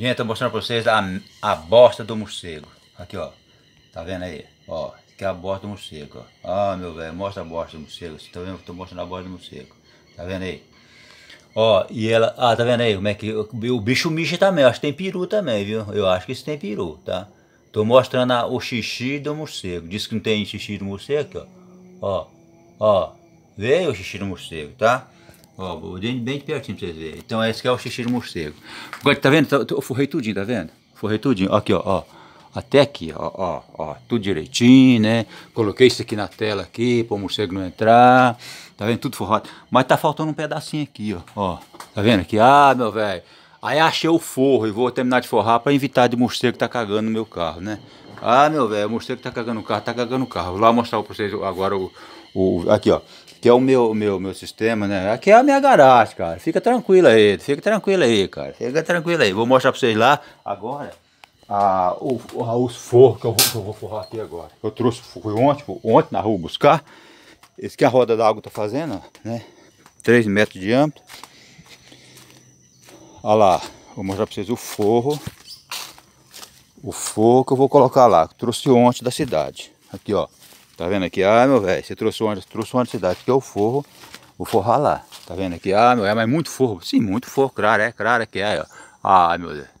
Gente, tô mostrando pra vocês a, a bosta do morcego. Aqui, ó. Tá vendo aí? Ó, que é a bosta do morcego, ó. Ah, meu velho, mostra a bosta do morcego. Vocês estão tá vendo? Tô mostrando a bosta do morcego. Tá vendo aí? Ó, e ela... Ah, tá vendo aí como é que... O bicho micha também. Eu acho que tem peru também, viu? Eu acho que isso tem peru, tá? Tô mostrando a, o xixi do morcego. Diz que não tem xixi do morcego aqui, ó. Ó, ó. Veio o xixi do morcego, tá? Ó, o dente bem de pertinho pra vocês verem. Então esse aqui é o xixi de morcego. Agora, tá vendo? Tá, tá, eu forrei tudinho, tá vendo? Forrei tudinho. Aqui, ó, ó. Até aqui, ó, ó, ó, tudo direitinho, né? Coloquei isso aqui na tela aqui, para o morcego não entrar. Tá vendo? Tudo forrado. Mas tá faltando um pedacinho aqui, ó. Ó, tá vendo aqui? Ah, meu velho. Aí achei o forro e vou terminar de forrar para evitar de mostrar que tá cagando no meu carro, né? Ah, meu velho, mostrei que tá cagando o carro, tá cagando o carro. Vou lá mostrar para vocês agora o, o, aqui, ó. Que é o meu, meu, meu sistema, né? Aqui é a minha garagem, cara. Fica tranquilo aí, fica tranquilo aí, cara. Fica tranquilo aí. Vou mostrar para vocês lá agora a, o, a, os forros que eu, vou, eu vou forrar aqui agora. Eu trouxe, fui ontem, tipo, ontem na rua buscar. Esse que a roda d'água tá fazendo, ó, né? 3 metros de âmbito. Olha lá, vou mostrar para vocês o forro. O forro que eu vou colocar lá, trouxe ontem da cidade. Aqui, ó. Tá vendo aqui? Ah, meu velho, você trouxe ontem, trouxe ontem da cidade, que é o forro. Vou forrar lá. Tá vendo aqui? Ah, meu, é, mas muito forro. Sim, muito forro, claro, é, claro que é, ó. Ah, meu Deus.